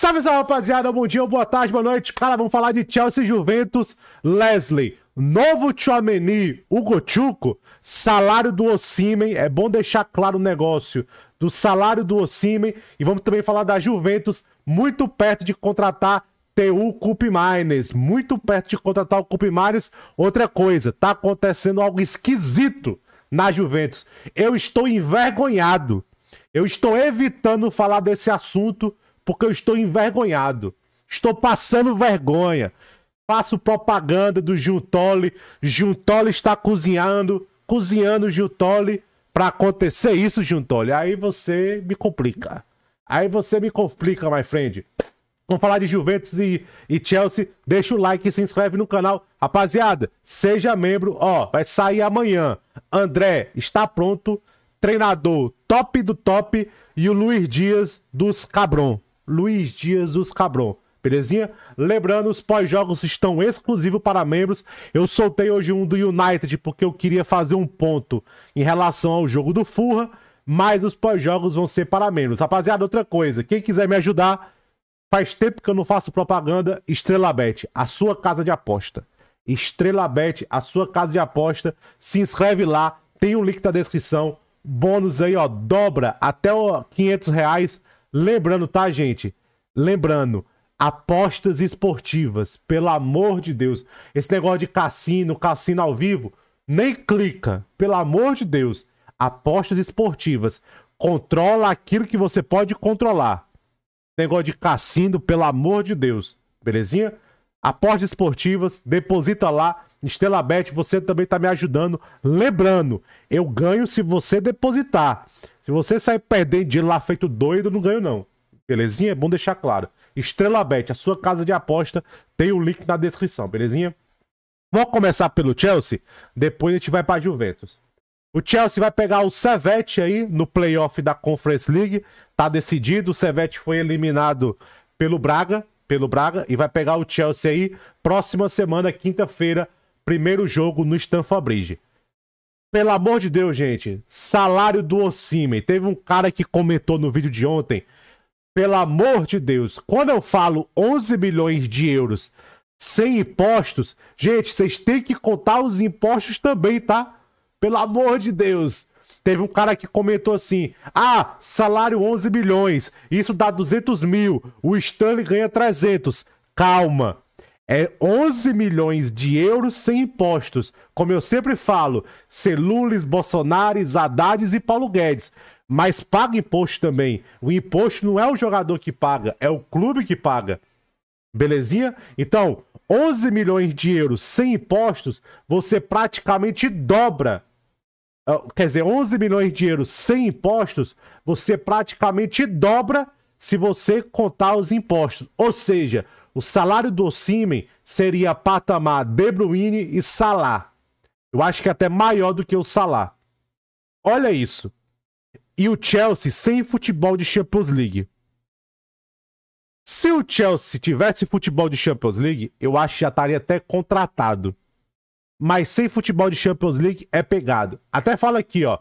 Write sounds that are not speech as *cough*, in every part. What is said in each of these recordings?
Salve, salve, rapaziada. Bom dia, boa tarde, boa noite. Cara, vamos falar de Chelsea Juventus. Leslie, novo Chouameni, Hugo Chuco, salário do Osimen. É bom deixar claro o negócio do salário do Osimen. E vamos também falar da Juventus, muito perto de contratar TU Cup Miners. Muito perto de contratar o Cup Miners. Outra coisa, tá acontecendo algo esquisito na Juventus. Eu estou envergonhado. Eu estou evitando falar desse assunto porque eu estou envergonhado. Estou passando vergonha. Faço propaganda do Juntoli. Juntoli está cozinhando, cozinhando Juntoli para acontecer isso, Juntoli. Aí você me complica. Aí você me complica, my friend. Vamos falar de Juventus e, e Chelsea. Deixa o like e se inscreve no canal. Rapaziada, seja membro. Ó, vai sair amanhã. André está pronto. Treinador top do top. E o Luiz Dias dos Cabron. Luiz Dias dos Cabron. Belezinha? Lembrando, os pós-jogos estão exclusivos para membros. Eu soltei hoje um do United porque eu queria fazer um ponto em relação ao jogo do Furra, mas os pós-jogos vão ser para membros. Rapaziada, outra coisa, quem quiser me ajudar, faz tempo que eu não faço propaganda, Estrela Bet, a sua casa de aposta. Estrela Bet, a sua casa de aposta. Se inscreve lá, tem o um link na descrição. Bônus aí, ó, dobra até 500 reais Lembrando, tá, gente? Lembrando, apostas esportivas, pelo amor de Deus. Esse negócio de cassino, cassino ao vivo, nem clica, pelo amor de Deus. Apostas esportivas, controla aquilo que você pode controlar. Negócio de cassino, pelo amor de Deus, belezinha? Apostas esportivas, deposita lá Estela Bet, você também está me ajudando. Lembrando, eu ganho se você depositar. Se você sair perdendo de lá feito doido, não ganho não. Belezinha? É bom deixar claro. Estrela Bet, a sua casa de aposta, tem o link na descrição, belezinha? Vamos começar pelo Chelsea, depois a gente vai para Juventus. O Chelsea vai pegar o Sevete aí no playoff da Conference League. Tá decidido, o Sevete foi eliminado pelo Braga, pelo Braga e vai pegar o Chelsea aí próxima semana, quinta-feira, primeiro jogo no Stanford Bridge. Pelo amor de Deus, gente, salário do Osimem Teve um cara que comentou no vídeo de ontem. Pelo amor de Deus, quando eu falo 11 bilhões de euros sem impostos, gente, vocês têm que contar os impostos também, tá? Pelo amor de Deus. Teve um cara que comentou assim: ah, salário 11 bilhões, isso dá 200 mil, o Stanley ganha 300. Calma, é 11 milhões de euros sem impostos. Como eu sempre falo, Celules, Bolsonaro, Haddad e Paulo Guedes. Mas paga imposto também. O imposto não é o jogador que paga, é o clube que paga. Belezinha? Então, 11 milhões de euros sem impostos, você praticamente dobra. Ah, quer dizer, 11 milhões de euros sem impostos, você praticamente dobra se você contar os impostos. Ou seja, o salário do Simen seria patamar De Bruyne e Salah. Eu acho que é até maior do que o Salah. Olha isso. E o Chelsea sem futebol de Champions League. Se o Chelsea tivesse futebol de Champions League, eu acho que já estaria até contratado. Mas sem futebol de Champions League é pegado. Até fala aqui, ó.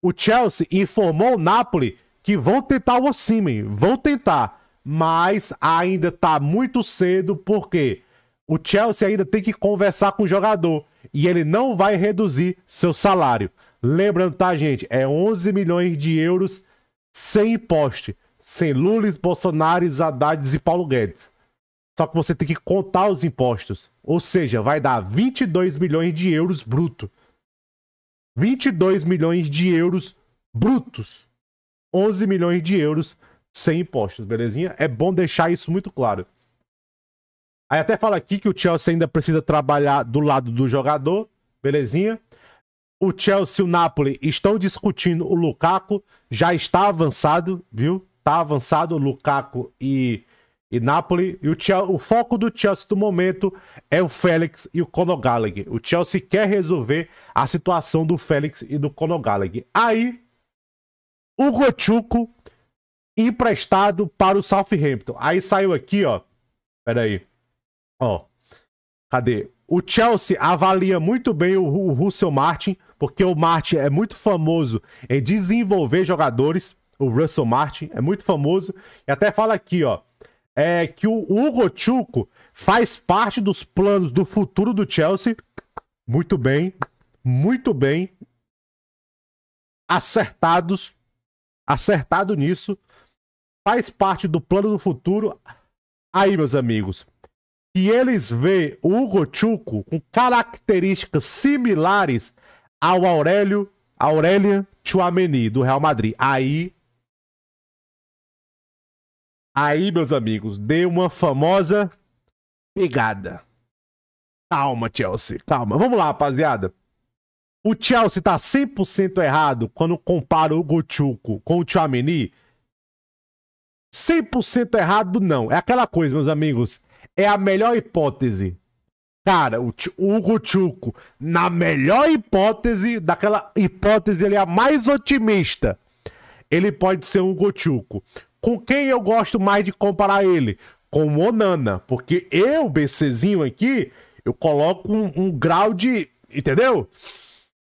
O Chelsea informou o Napoli que vão tentar o Osimhen, vão tentar mas ainda tá muito cedo porque o Chelsea ainda tem que conversar com o jogador e ele não vai reduzir seu salário. Lembrando, tá, gente? É 11 milhões de euros sem imposto, sem Lulis, Bolsonaro, Haddad e Paulo Guedes. Só que você tem que contar os impostos. Ou seja, vai dar 22 milhões de euros bruto. 22 milhões de euros brutos. 11 milhões de euros brutos sem impostos, belezinha? É bom deixar isso muito claro. Aí até fala aqui que o Chelsea ainda precisa trabalhar do lado do jogador, belezinha? O Chelsea e o Napoli estão discutindo o Lukaku, já está avançado, viu? Está avançado Lukaku e, e Napoli. E o, Chelsea, o foco do Chelsea do momento é o Félix e o Conor Gallagher. O Chelsea quer resolver a situação do Félix e do Conor Gallagher. Aí, o Rochuco emprestado para o Southampton. Aí saiu aqui, ó. Pera aí. Ó. Cadê? O Chelsea avalia muito bem o, o Russell Martin, porque o Martin é muito famoso em desenvolver jogadores. O Russell Martin é muito famoso. E até fala aqui, ó. É que o Hugo Chuco faz parte dos planos do futuro do Chelsea. Muito bem. Muito bem. Acertados. Acertado nisso faz parte do plano do futuro. Aí, meus amigos, que eles vê o Hugo Chuco com características similares ao Aurélio, Aurélia Chouameni, do Real Madrid. Aí. Aí, meus amigos, deu uma famosa pegada. Calma, Chelsea, calma. Vamos lá, rapaziada. O Chelsea tá 100% errado quando compara o Hugo Chuco com o Chouameni. 100% errado, não. É aquela coisa, meus amigos. É a melhor hipótese. Cara, o Hugo Chuco, na melhor hipótese, daquela hipótese, ele é a mais otimista. Ele pode ser um Hugo Chuco. Com quem eu gosto mais de comparar ele? Com o Onana. Porque eu, BCzinho aqui, eu coloco um, um grau de. Entendeu?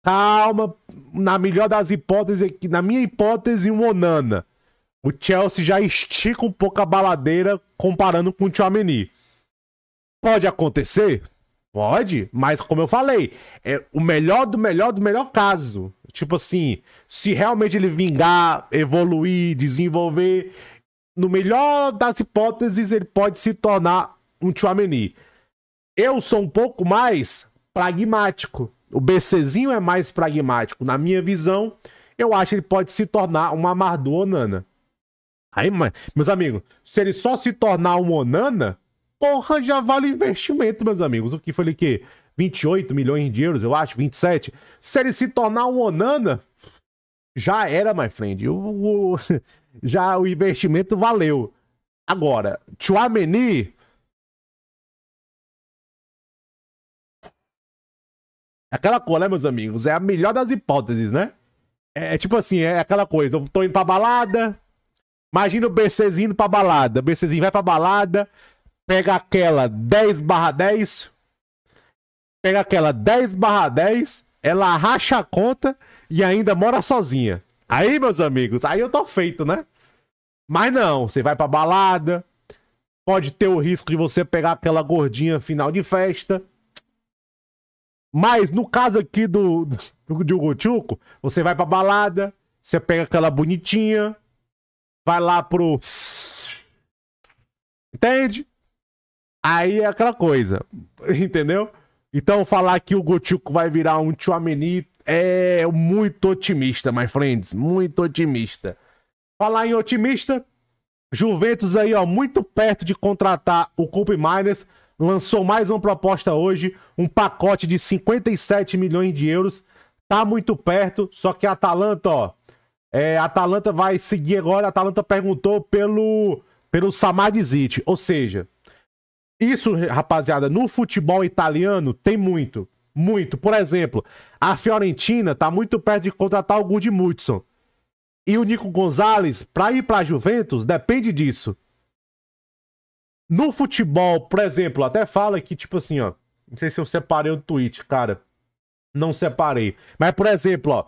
Calma. Na melhor das hipóteses, na minha hipótese, um Onana. O Chelsea já estica um pouco a baladeira comparando com o Tchouameni. Pode acontecer? Pode, mas como eu falei, é o melhor do melhor do melhor caso. Tipo assim, se realmente ele vingar, evoluir, desenvolver, no melhor das hipóteses, ele pode se tornar um Tchouameni. Eu sou um pouco mais pragmático. O BCzinho é mais pragmático. Na minha visão, eu acho que ele pode se tornar uma Mardô Nana. Aí, meus amigos, se ele só se tornar um Onana, porra, já vale investimento, meus amigos. O que foi ele que 28 milhões de euros, eu acho, 27. Se ele se tornar um Onana, já era, my friend. O, o, *laughs* já o investimento valeu. Agora, Chouameni... Aquela coisa, né, meus amigos? É a melhor das hipóteses, né? É, é tipo assim, é aquela coisa. Eu tô indo pra balada, Imagina o BCzinho indo pra balada. O BCzinho vai pra balada, pega aquela 10 barra 10, pega aquela 10 barra 10, ela racha a conta e ainda mora sozinha. Aí, meus amigos, aí eu tô feito, né? Mas não, você vai pra balada, pode ter o risco de você pegar aquela gordinha final de festa. Mas no caso aqui do, do, do você vai pra balada, você pega aquela bonitinha, vai lá pro. Entende? Aí é aquela coisa, *laughs* entendeu? Então falar que o Gotico vai virar um Chouameni é muito otimista, my friends, muito otimista. Falar em otimista, Juventus aí, ó, muito perto de contratar o Coupe Miners, lançou mais uma proposta hoje, um pacote de 57 milhões de euros. Tá muito perto, só que a Atalanta, ó, é, Atalanta vai seguir agora. Atalanta perguntou pelo, pelo Samadizic. Ou seja, isso, rapaziada, no futebol italiano tem muito. Muito. Por exemplo, a Fiorentina tá muito perto de contratar o Gudmundson. E o Nico Gonzalez, para ir para a Juventus, depende disso. No futebol, por exemplo, até fala que, tipo assim, ó. Não sei se eu separei o tweet, cara. Não separei. Mas, por exemplo, ó.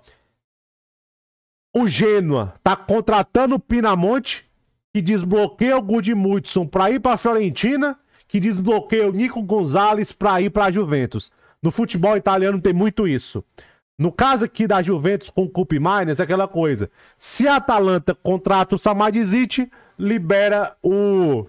O Gênua tá contratando o Pinamonte, que desbloqueia o Gudmundson para ir para a Fiorentina, que desbloqueia o Nico Gonzalez para ir para a Juventus. No futebol italiano tem muito isso. No caso aqui da Juventus com o Cup Miners, é aquela coisa. Se a Atalanta contrata o Samadizic, libera o,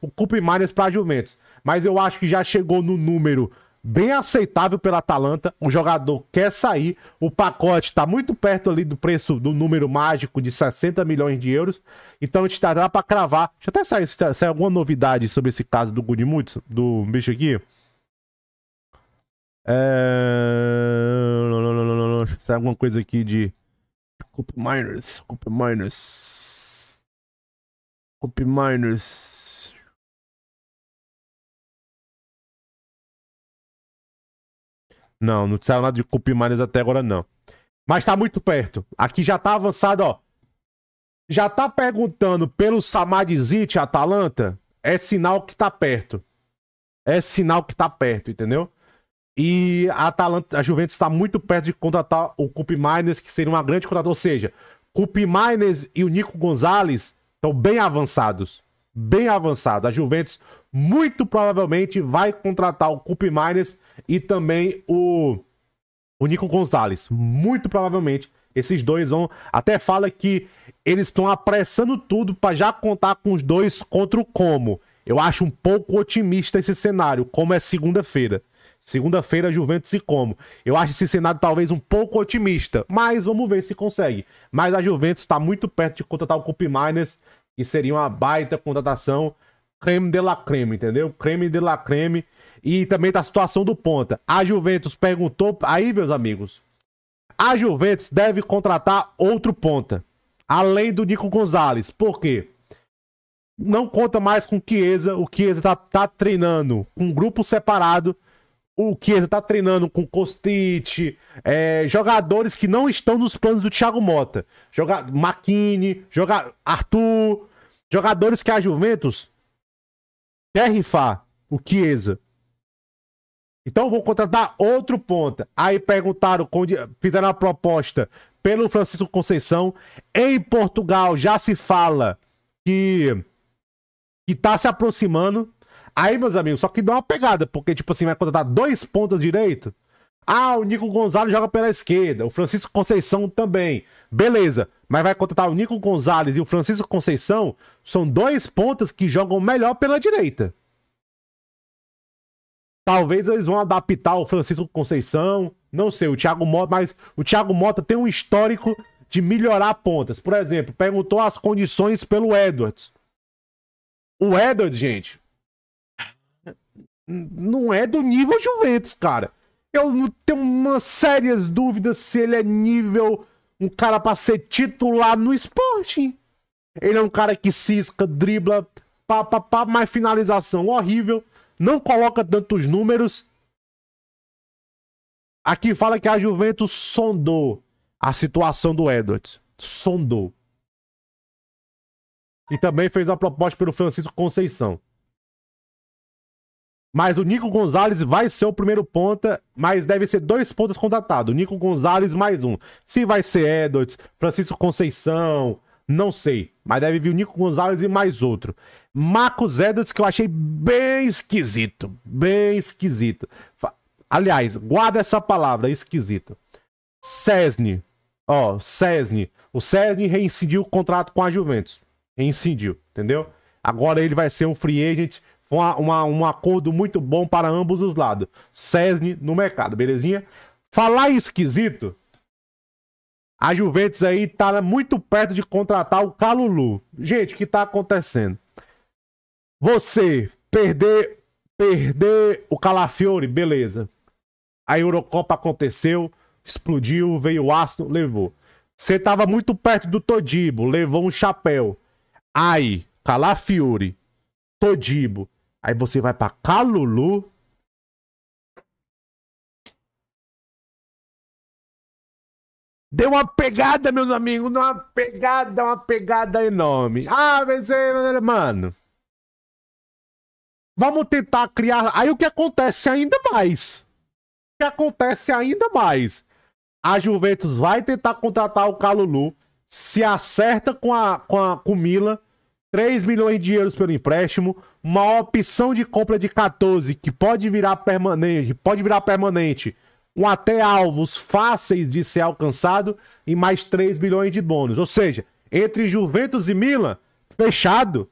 o Cup Miners para Juventus. Mas eu acho que já chegou no número bem aceitável pela Atalanta. O jogador quer sair, o pacote está muito perto ali do preço do número mágico de 60 milhões de euros. Então a gente está para cravar. Deixa eu até sair se tá, sai é alguma novidade sobre esse caso do Gudmundson, do bicho aqui. É... Sai é alguma coisa aqui de. Cup Miners. Cup Miners. Cup Miners. Não, não saiu nada de Miners até agora, não. Mas tá muito perto. Aqui já tá avançado, ó. Já tá perguntando pelo Samadzit Atalanta. É sinal que tá perto. É sinal que tá perto, entendeu? E a Atalanta, a Juventus está muito perto de contratar o Cupi Miners, que seria uma grande contratação. Ou seja, Cupi Miners e o Nico Gonzalez estão bem avançados. Bem avançados. A Juventus muito provavelmente vai contratar o Cup Miners e também o, o Nico Gonzalez. Muito provavelmente. Esses dois vão. Até fala que eles estão apressando tudo para já contar com os dois contra o Como. Eu acho um pouco otimista esse cenário, como é segunda-feira. Segunda-feira, Juventus e Como. Eu acho esse cenário talvez um pouco otimista, mas vamos ver se consegue. Mas a Juventus está muito perto de contratar o Cup Miners e seria uma baita contratação creme de la creme, entendeu? Creme de la creme. E também tá a situação do ponta. A Juventus perguntou. Aí, meus amigos. A Juventus deve contratar outro ponta. Além do Nico Gonzalez. Por quê? Não conta mais com o Chiesa. O Chiesa tá, tá treinando com um grupo separado. O Chiesa tá treinando com Costite. É, jogadores que não estão nos planos do Thiago Mota. Joga, Maquini, joga, Arthur. Jogadores que a Juventus quer rifar o Chiesa. Então vou contratar outro ponta. Aí perguntaram, fizeram a proposta pelo Francisco Conceição. Em Portugal já se fala que que tá se aproximando. Aí, meus amigos, só que dá uma pegada, porque tipo assim, vai contratar dois pontas direito. Ah, o Nico Gonzalo joga pela esquerda, o Francisco Conceição também. Beleza mas vai contratar o Nico Gonzalez e o Francisco Conceição, são dois pontas que jogam melhor pela direita. Talvez eles vão adaptar o Francisco Conceição, não sei, o Thiago Mota, mas o Thiago Mota tem um histórico de melhorar pontas. Por exemplo, perguntou as condições pelo Edwards. O Edwards, gente, não é do nível Juventus, cara. Eu tenho umas sérias dúvidas se ele é nível um cara para ser titular no esporte. Ele é um cara que cisca, dribla, pá, pá, pá, mas finalização horrível. Não coloca tantos números. Aqui fala que a Juventus sondou a situação do Edwards. Sondou. E também fez a proposta pelo Francisco Conceição. Mas o Nico Gonzalez vai ser o primeiro ponta, mas deve ser dois pontas contratados. Nico Gonzalez mais um. Se vai ser Edwards, Francisco Conceição, não sei. Mas deve vir o Nico Gonzalez e mais outro. Marcos Edwards, que eu achei bem esquisito. Bem esquisito. Aliás, guarda essa palavra, esquisito. Cesne. Ó, Cesne. O Cesne reincidiu o contrato com a Juventus. Reincidiu, entendeu? Agora ele vai ser um free agent foi uma, uma, um acordo muito bom para ambos os lados. Cesne no mercado, belezinha? Falar esquisito. A Juventus aí tá muito perto de contratar o Calulu. Gente, o que tá acontecendo? Você perder perder o Calafiore, beleza. A Eurocopa aconteceu, explodiu, veio o ácido, levou. Você tava muito perto do Todibo, levou um chapéu. Aí, Calafiore, Todibo, Aí você vai para Calulu. Deu uma pegada, meus amigos, deu uma pegada, uma pegada enorme. Ah, mas mano. Vamos tentar criar. Aí o que acontece ainda mais? O que acontece ainda mais? A Juventus vai tentar contratar o Calulu, se acerta com a com a com Mila 3 milhões de euros pelo empréstimo, uma opção de compra de 14 que pode virar permanente, pode virar permanente, com até alvos fáceis de ser alcançado e mais 3 milhões de bônus. Ou seja, entre Juventus e Milan, fechado,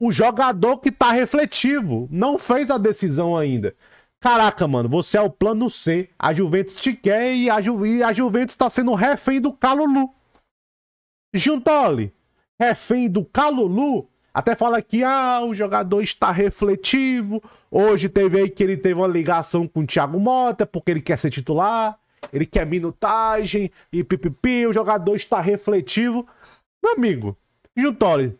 o jogador que tá refletivo, não fez a decisão ainda. Caraca, mano, você é o plano C, a Juventus te quer e a, Ju e a Juventus tá sendo refém do Calulu. Juntoli, refém do Calulu. Até fala que ah, o jogador está refletivo. Hoje teve aí que ele teve uma ligação com o Thiago Mota, porque ele quer ser titular, ele quer minutagem e pipipi. O jogador está refletivo. Meu amigo, Juntoli,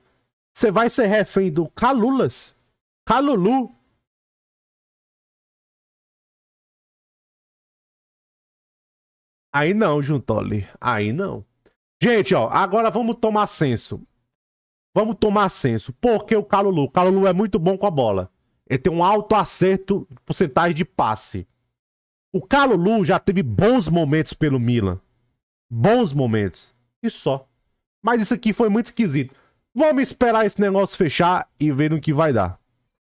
você vai ser refém do Calulas? Calulu? Aí não, Juntoli. Aí não. Gente, ó, agora vamos tomar senso. Vamos tomar senso. Por que o Calulu? O Calulu é muito bom com a bola. Ele tem um alto acerto, porcentagem de passe. O Calulu já teve bons momentos pelo Milan. Bons momentos. E só. Mas isso aqui foi muito esquisito. Vamos esperar esse negócio fechar e ver no que vai dar.